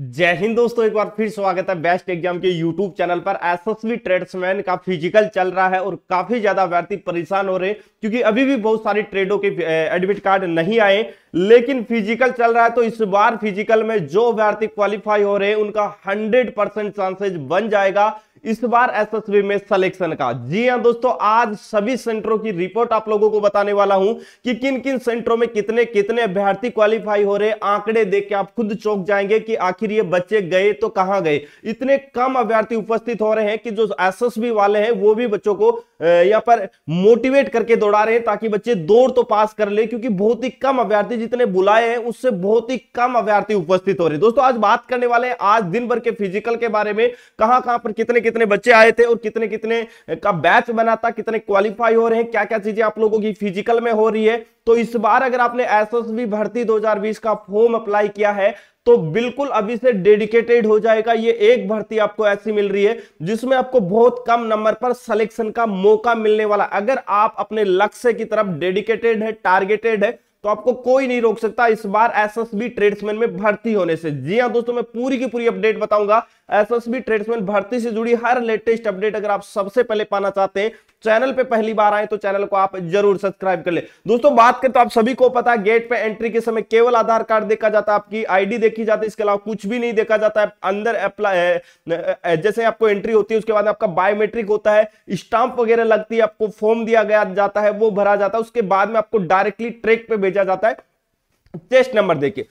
जय हिंद दोस्तों एक बार फिर स्वागत है बेस्ट एग्जाम के यूट्यूब चैनल पर एसएसबी ट्रेड्समैन का फिजिकल चल रहा है और काफी ज्यादा व्यर्थी परेशान हो रहे हैं क्योंकि अभी भी बहुत सारी ट्रेडों के एडमिट कार्ड नहीं आए लेकिन फिजिकल चल रहा है तो इस बार फिजिकल में जो व्यर्थी क्वालिफाई हो रहे हैं उनका हंड्रेड परसेंट चांसेज बन जाएगा इस बार एसएसबी में सिलेक्शन का जी हाँ दोस्तों आज सभी सेंटरों की रिपोर्ट आप लोगों को बताने वाला हूं कि किन किन सेंटरों में कितने कितने अभ्यर्थी क्वालिफाई हो रहे आंकड़े देख के आप खुद चौक जाएंगे कि आखिर ये बच्चे गए तो कहां गए इतने कम अभ्यर्थी उपस्थित हो रहे हैं कि जो एस वाले हैं वो भी बच्चों को यहाँ पर मोटिवेट करके दौड़ा रहे हैं ताकि बच्चे दौड़ तो पास कर ले क्योंकि बहुत ही कम अभ्यर्थी जितने बुलाए हैं उससे बहुत ही कम अभ्यर्थी उपस्थित हो रहे दोस्तों आज बात करने वाले हैं आज दिन भर के फिजिकल के बारे में कहां कहां पर कितने कितने कितने बच्चे आए थे और कितने कितने का बैच बना था कितने क्वालिफाई हो रहे हैं क्या क्या चीजें आप लोगों की फिजिकल में हो रही है तो इस बार अगर आपने एसएसबी भर्ती 2020 का फॉर्म अप्लाई किया है तो बिल्कुल अभी से डेडिकेटेड हो जाएगा ये एक भर्ती आपको ऐसी मिल रही है जिसमें आपको बहुत कम नंबर पर सिलेक्शन का मौका मिलने वाला अगर आप अपने लक्ष्य की तरफ डेडिकेटेड है टारगेटेड है तो आपको कोई नहीं रोक सकता इस बार एसएसबी ट्रेड्समैन में भर्ती होने से जी हां दोस्तों मैं पूरी की पूरी अपडेट बताऊंगा एसएसबी ट्रेड्समैन भर्ती से जुड़ी हर लेटेस्ट अपडेट अगर आप सबसे पहले पाना चाहते हैं चैनल पे पहली बार आए तो चैनल को आप जरूर सब्सक्राइब कर ले दोस्तों बात करें तो आप सभी को पता है गेट पे एंट्री के समय केवल आधार कार्ड देखा जाता है आपकी आईडी देखी जाती है इसके अलावा कुछ भी नहीं देखा जाता है अंदर अप्लाई जैसे आपको एंट्री होती है उसके बाद आपका बायोमेट्रिक होता है स्टाम्प वगैरह लगती है आपको फॉर्म दिया गया जाता है वो भरा जाता है उसके बाद में आपको डायरेक्टली ट्रेक पे भेजा जाता है टेस्ट नंबर देखिए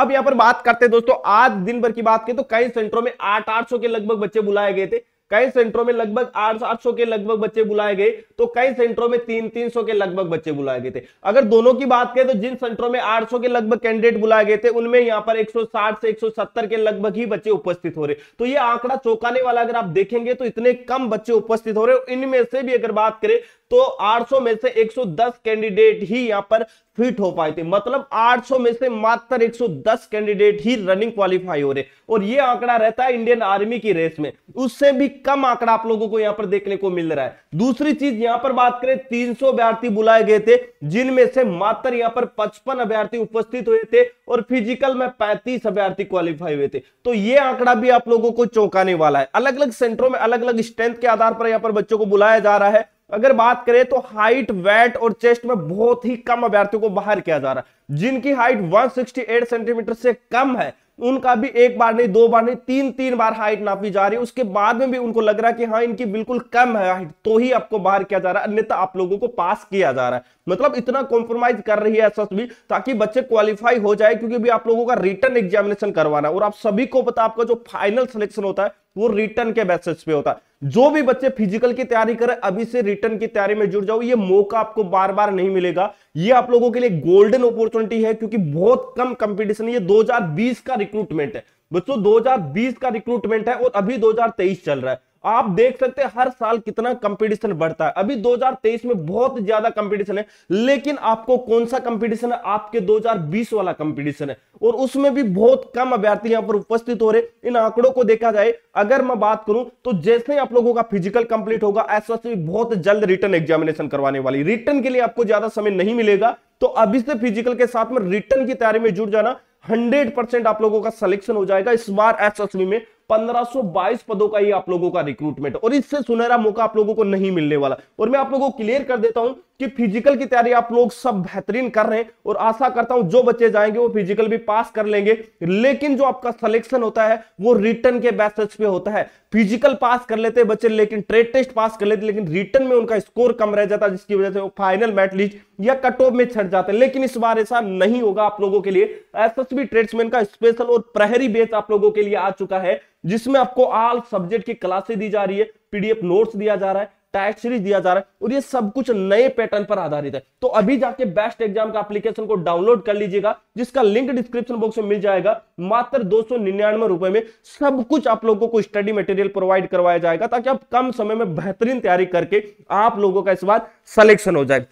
अब यहां पर बात करते हैं दोस्तों आज दिन भर की बात करें तो कई सेंटरों में आठ आठ सौ के लगभग बच्चे बुलाए गए थे कई सेंटरों में लगभग आठ आठ सौ के लगभग बच्चे बुलाए गए तो कई सेंटरों में तीन तीन सौ के लगभग बच्चे बुलाए गए थे अगर दोनों की बात करें तो जिन सेंटरों में आठ सौ के लगभग कैंडिडेट बुलाए गए थे उनमें यहाँ पर एक सौ साठ से एक सौ सत्तर के लगभग ही बच्चे उपस्थित हो रहे तो ये आंकड़ा चौंकाने वाला अगर आप देखेंगे तो इतने कम बच्चे उपस्थित हो रहे इनमें से भी अगर बात करें तो 800 में से 110 कैंडिडेट ही यहां पर फिट हो पाए थे मतलब 800 में से मात्र 110 कैंडिडेट ही रनिंग क्वालिफाई हो रहे और ये आंकड़ा रहता है इंडियन आर्मी की रेस में उससे भी कम आंकड़ा आप लोगों को यहां पर देखने को मिल रहा है दूसरी चीज यहां पर बात करें तीन अभ्यर्थी बुलाए गए थे जिनमें से मात्र यहां पर पचपन अभ्यर्थी उपस्थित हुए थे और फिजिकल में पैंतीस अभ्यर्थी क्वालिफाई हुए थे तो ये आंकड़ा भी आप लोगों को चौंकाने वाला है अलग अलग सेंटरों में अलग अलग स्ट्रेंथ के आधार पर यहां पर बच्चों को बुलाया जा रहा है अगर बात करें तो हाइट वेट और चेस्ट में बहुत ही कम अभ्यर्थियों को बाहर किया जा रहा है जिनकी हाइट 168 सेंटीमीटर से कम है उनका भी एक बार नहीं दो बार नहीं तीन तीन बार हाइट नापी जा रही है उसके बाद में भी उनको लग रहा है कि हाँ इनकी बिल्कुल कम है हाइट तो ही आपको बाहर किया जा रहा है अन्यथा आप लोगों को पास किया जा रहा है मतलब इतना कॉम्प्रोमाइज कर रही है एस भी ताकि बच्चे क्वालिफाई हो जाए क्योंकि भी आप लोगों का रिटर्न एग्जामिनेशन करवाना है और आप सभी को पता आपका जो फाइनल सिलेक्शन होता है वो रिटर्न के बेसिस पे होता है जो भी बच्चे फिजिकल की तैयारी करें अभी से रिटर्न की तैयारी में जुड़ जाओ ये मौका आपको बार बार नहीं मिलेगा ये आप लोगों के लिए गोल्डन अपॉर्चुनिटी है क्योंकि बहुत कम कंपटीशन ये 2020 का रिक्रूटमेंट है बच्चों 2020 का रिक्रूटमेंट है और अभी 2023 चल रहा है आप देख सकते हैं हर साल कितना कंपटीशन बढ़ता है अभी 2023 में बहुत ज्यादा कंपटीशन है लेकिन आपको कौन सा कंपटीशन है आपके 2020 वाला कंपटीशन है और उसमें भी बहुत कम अभ्यर्थी यहां पर उपस्थित हो रहे इन आंकड़ों को देखा जाए अगर मैं बात करूं तो जैसे ही आप लोगों का फिजिकल कंप्लीट होगा एसएससी बहुत जल्द रिटर्न एग्जामिनेशन करवाने वाली रिटर्न के लिए आपको ज्यादा समय नहीं मिलेगा तो अभी से फिजिकल के साथ में रिटर्न की तैयारी में जुट जाना 100 परसेंट आप लोगों का सिलेक्शन हो जाएगा इस बार एसएसबी में 1522 पदों का ही आप लोगों का रिक्रूटमेंट और इससे सुनहरा मौका आप लोगों को नहीं मिलने वाला और मैं आप लोगों को क्लियर कर देता हूं कि फिजिकल की तैयारी आप लोग सब बेहतरीन कर रहे हैं और आशा करता हूं जो बच्चे जाएंगे वो फिजिकल भी पास कर लेंगे लेकिन जो आपका सिलेक्शन होता है वो रिटर्न के बेसिस पे होता है फिजिकल पास कर लेते बच्चे लेकिन ट्रेड टेस्ट पास कर लेते लेकिन रिटर्न में उनका स्कोर कम रह जाता जिसकी वजह से वो फाइनल मैट लिस्ट या कट ऑफ में छट जाते हैं लेकिन इस बार ऐसा नहीं होगा आप लोगों के लिए एस एस बी ट्रेड्समैन का स्पेशल और प्रहरी बेच आप लोगों के लिए आ चुका है जिसमें आपको ऑल सब्जेक्ट की क्लासे दी जा रही है पीडीएफ नोट्स दिया जा रहा है टैक्स सीरीज दिया जा रहा है और ये सब कुछ नए पैटर्न पर आधारित है तो अभी जाके बेस्ट एग्जाम का एप्लीकेशन को डाउनलोड कर लीजिएगा जिसका लिंक डिस्क्रिप्शन बॉक्स में मिल जाएगा मात्र दो रुपए में सब कुछ आप लोगों को स्टडी मटेरियल प्रोवाइड करवाया जाएगा ताकि आप कम समय में बेहतरीन तैयारी करके आप लोगों का इस बार सलेक्शन हो जाए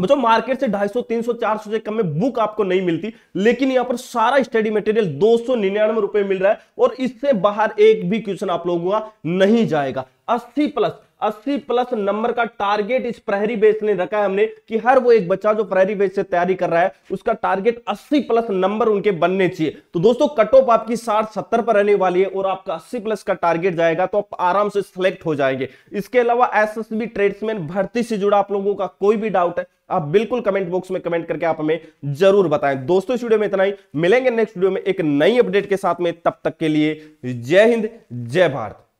बच्चों मार्केट से 250, 300, 400 से कम में बुक आपको नहीं मिलती लेकिन यहां पर सारा स्टडी मटेरियल दो सौ रुपए मिल रहा है और इससे बाहर एक भी क्वेश्चन आप लोगों का नहीं जाएगा 80 प्लस अस्सी प्लस नंबर का टारगेट इस प्रहरी बेस ने रखा है हमने कि हर वो एक बच्चा जो प्रहरी बेस से तैयारी कर रहा है उसका टारगेट अस्सी प्लस नंबर उनके बनने चाहिए तो दोस्तों कट ऑफ आपकी साठ सत्तर पर रहने वाली है और आपका अस्सी प्लस का टारगेट जाएगा तो आप आराम से सिलेक्ट हो जाएंगे इसके अलावा एस एस बी ट्रेड्समैन भर्ती से जुड़ा आप लोगों का कोई भी डाउट है आप बिल्कुल कमेंट बॉक्स में कमेंट करके आप हमें जरूर बताएं दोस्तों इस वीडियो में इतना ही मिलेंगे नेक्स्ट वीडियो में एक नई अपडेट के साथ में तब तक के लिए जय हिंद जय भारत